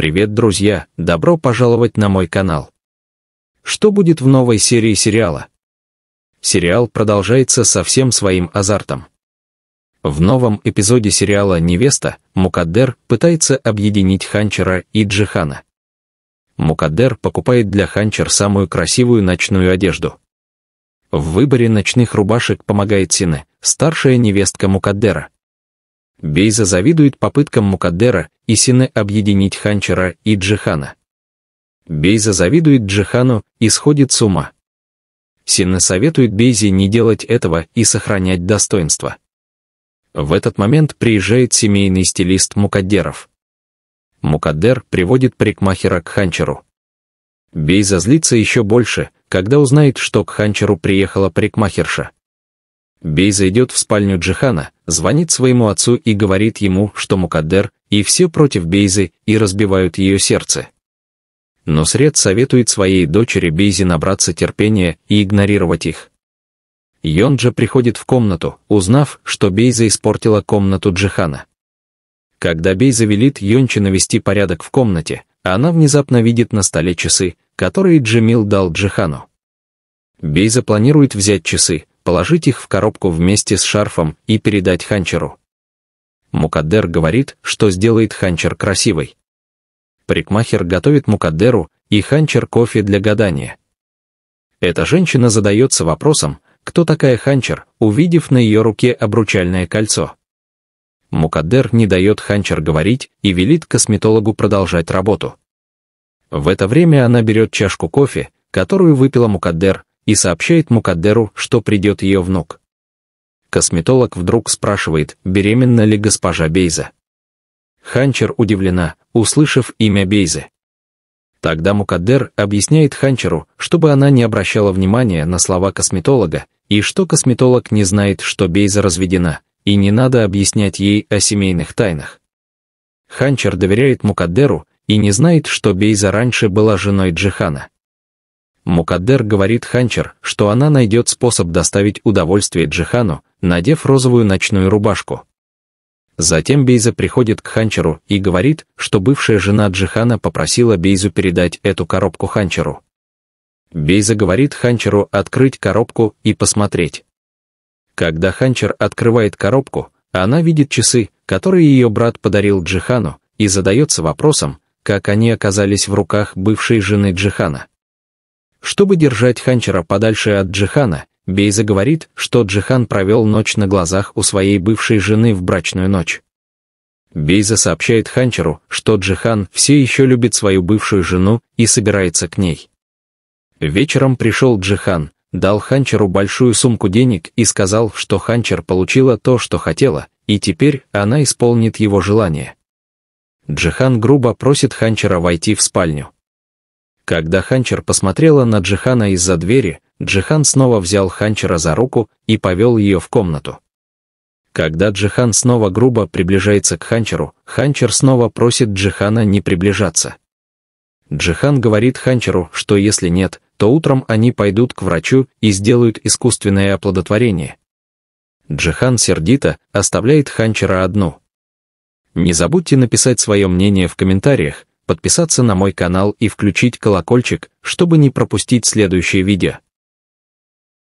Привет, друзья! Добро пожаловать на мой канал. Что будет в новой серии сериала? Сериал продолжается со всем своим азартом. В новом эпизоде сериала «Невеста» Мукаддер пытается объединить Ханчера и Джихана. Мукаддер покупает для Ханчер самую красивую ночную одежду. В выборе ночных рубашек помогает Сине, старшая невестка Мукаддера. Бейза завидует попыткам Мукаддера и сине объединить Ханчера и Джихана. Бейза завидует Джихану и сходит с ума. Сине советует Бейзе не делать этого и сохранять достоинство. В этот момент приезжает семейный стилист Мукаддеров. Мукаддер приводит парикмахера к Ханчеру. Бейза злится еще больше, когда узнает, что к Ханчеру приехала парикмахерша. Бей зайдет в спальню Джихана, звонит своему отцу и говорит ему, что Мукаддер и все против Бейзы и разбивают ее сердце. Но Сред советует своей дочери Бейзе набраться терпения и игнорировать их. Йонджа приходит в комнату, узнав, что Бейза испортила комнату Джихана. Когда Бейза велит Йонче навести порядок в комнате, она внезапно видит на столе часы, которые Джемил дал Джихану. Бейза планирует взять часы, положить их в коробку вместе с шарфом и передать ханчеру. Мукаддер говорит, что сделает ханчер красивой. Парикмахер готовит Мукаддеру и ханчер кофе для гадания. Эта женщина задается вопросом, кто такая ханчер, увидев на ее руке обручальное кольцо. Мукаддер не дает ханчер говорить и велит косметологу продолжать работу. В это время она берет чашку кофе, которую выпила Мукаддер, и сообщает Мукаддеру, что придет ее внук. Косметолог вдруг спрашивает, беременна ли госпожа Бейза. Ханчер удивлена, услышав имя Бейзы. Тогда Мукаддер объясняет Ханчеру, чтобы она не обращала внимания на слова косметолога, и что косметолог не знает, что Бейза разведена, и не надо объяснять ей о семейных тайнах. Ханчер доверяет Мукаддеру и не знает, что Бейза раньше была женой Джихана. Мукаддер говорит Ханчер, что она найдет способ доставить удовольствие Джихану, надев розовую ночную рубашку. Затем Бейза приходит к Ханчеру и говорит, что бывшая жена Джихана попросила Бейзу передать эту коробку Ханчеру. Бейза говорит Ханчеру открыть коробку и посмотреть. Когда Ханчер открывает коробку, она видит часы, которые ее брат подарил Джихану, и задается вопросом, как они оказались в руках бывшей жены Джихана. Чтобы держать Ханчера подальше от Джихана, Бейза говорит, что Джихан провел ночь на глазах у своей бывшей жены в брачную ночь. Бейза сообщает Ханчеру, что Джихан все еще любит свою бывшую жену и собирается к ней. Вечером пришел Джихан, дал Ханчеру большую сумку денег и сказал, что Ханчер получила то, что хотела, и теперь она исполнит его желание. Джихан грубо просит Ханчера войти в спальню. Когда Ханчер посмотрела на Джихана из-за двери, Джихан снова взял Ханчера за руку и повел ее в комнату. Когда Джихан снова грубо приближается к Ханчеру, Ханчер снова просит Джихана не приближаться. Джихан говорит Ханчеру, что если нет, то утром они пойдут к врачу и сделают искусственное оплодотворение. Джихан сердито оставляет Ханчера одну. Не забудьте написать свое мнение в комментариях, подписаться на мой канал и включить колокольчик, чтобы не пропустить следующие видео.